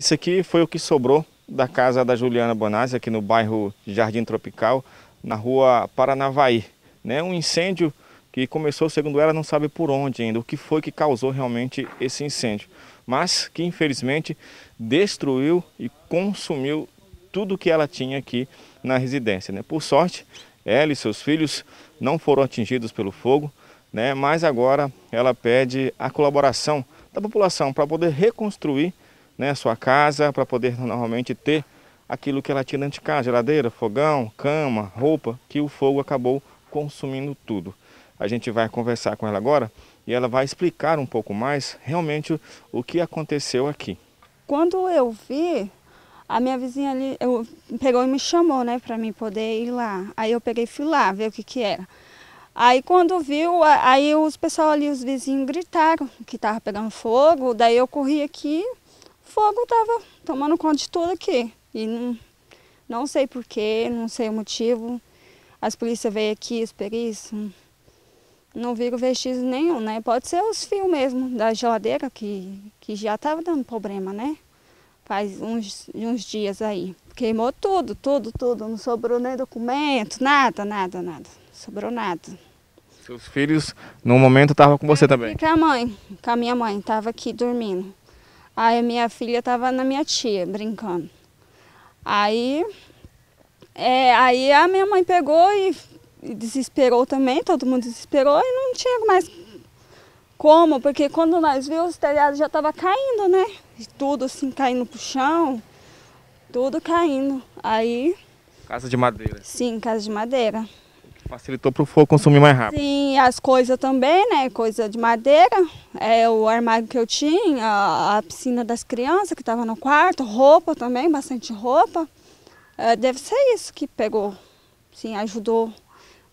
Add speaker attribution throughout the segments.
Speaker 1: Isso aqui foi o que sobrou da casa da Juliana Bonazzi, aqui no bairro Jardim Tropical, na rua Paranavaí. Né? Um incêndio que começou, segundo ela, não sabe por onde ainda, o que foi que causou realmente esse incêndio. Mas que, infelizmente, destruiu e consumiu tudo que ela tinha aqui na residência. Né? Por sorte, ela e seus filhos não foram atingidos pelo fogo, né? mas agora ela pede a colaboração da população para poder reconstruir né, sua casa para poder normalmente ter aquilo que ela tinha dentro de casa, geladeira, fogão, cama, roupa, que o fogo acabou consumindo tudo. A gente vai conversar com ela agora e ela vai explicar um pouco mais realmente o, o que aconteceu aqui.
Speaker 2: Quando eu vi, a minha vizinha ali eu, pegou e me chamou, né, para mim poder ir lá. Aí eu peguei e fui lá ver o que que era. Aí quando viu, aí os pessoal ali, os vizinhos gritaram que tava pegando fogo, daí eu corri aqui, fogo estava tomando conta de tudo aqui. E não, não sei porquê, não sei o motivo. As polícias veio aqui, os peris, não viram vestígio nenhum, né? Pode ser os fios mesmo da geladeira, que, que já estava dando problema, né? Faz uns, uns dias aí. Queimou tudo, tudo, tudo. Não sobrou nem documento, nada, nada, nada. Não sobrou nada.
Speaker 3: Seus filhos, no momento, estavam com você também? Com
Speaker 2: a mãe, com a minha mãe. Estava aqui dormindo. Aí a minha filha estava na minha tia, brincando. Aí, é, aí a minha mãe pegou e, e desesperou também, todo mundo desesperou e não tinha mais como, porque quando nós vimos, os telhados já estava caindo, né? E tudo assim, caindo pro chão, tudo caindo. Aí...
Speaker 3: Casa de madeira.
Speaker 2: Sim, casa de madeira.
Speaker 3: Facilitou para o fogo consumir mais rápido.
Speaker 2: Sim, as coisas também, né? Coisa de madeira, é, o armário que eu tinha, a, a piscina das crianças que estava no quarto, roupa também, bastante roupa. É, deve ser isso que pegou, sim, ajudou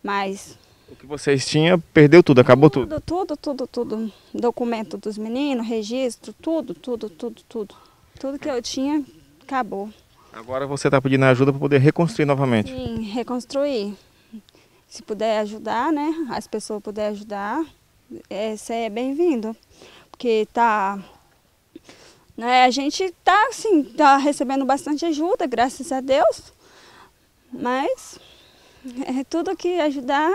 Speaker 2: mais.
Speaker 3: O que vocês tinham, perdeu tudo, acabou tudo?
Speaker 2: Tudo, tudo, tudo, tudo. Documento dos meninos, registro, tudo, tudo, tudo, tudo. Tudo que eu tinha, acabou.
Speaker 3: Agora você está pedindo ajuda para poder reconstruir novamente?
Speaker 2: Sim, reconstruir se puder ajudar, né? As pessoas puderem ajudar, você é, é bem-vindo. Porque tá. Né, a gente tá assim, tá recebendo bastante ajuda, graças a Deus. Mas é, tudo que ajudar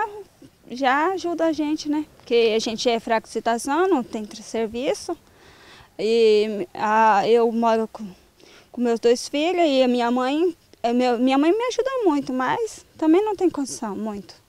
Speaker 2: já ajuda a gente, né? Porque a gente é fraco de citação, não tem serviço. E a, eu moro com, com meus dois filhos e a minha mãe, a é, minha mãe me ajuda muito, mas também não tem condição muito.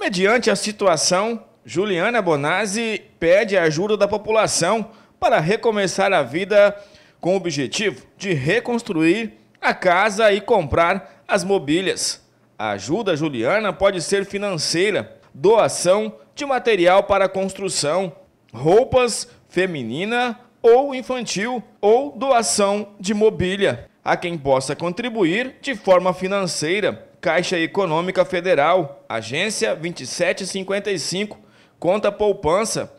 Speaker 1: Mediante a situação, Juliana Bonazzi pede a ajuda da população para recomeçar a vida com o objetivo de reconstruir a casa e comprar as mobílias. A ajuda Juliana pode ser financeira, doação de material para construção, roupas feminina ou infantil ou doação de mobília. A quem possa contribuir de forma financeira Caixa Econômica Federal, agência 2755, conta poupança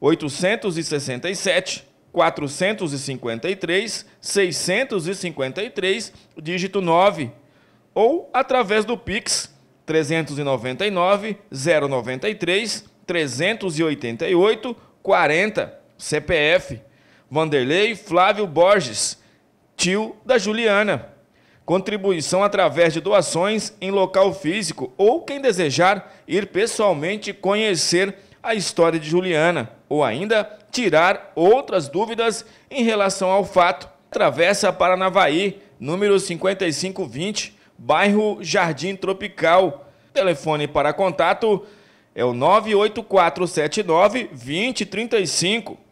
Speaker 1: 867 453 653, dígito 9, ou através do Pix 399 093 388 40, CPF Vanderlei Flávio Borges, tio da Juliana contribuição através de doações em local físico ou quem desejar ir pessoalmente conhecer a história de Juliana ou ainda tirar outras dúvidas em relação ao fato. Travessa Paranavaí, número 5520, bairro Jardim Tropical. Telefone para contato é o 98479 2035.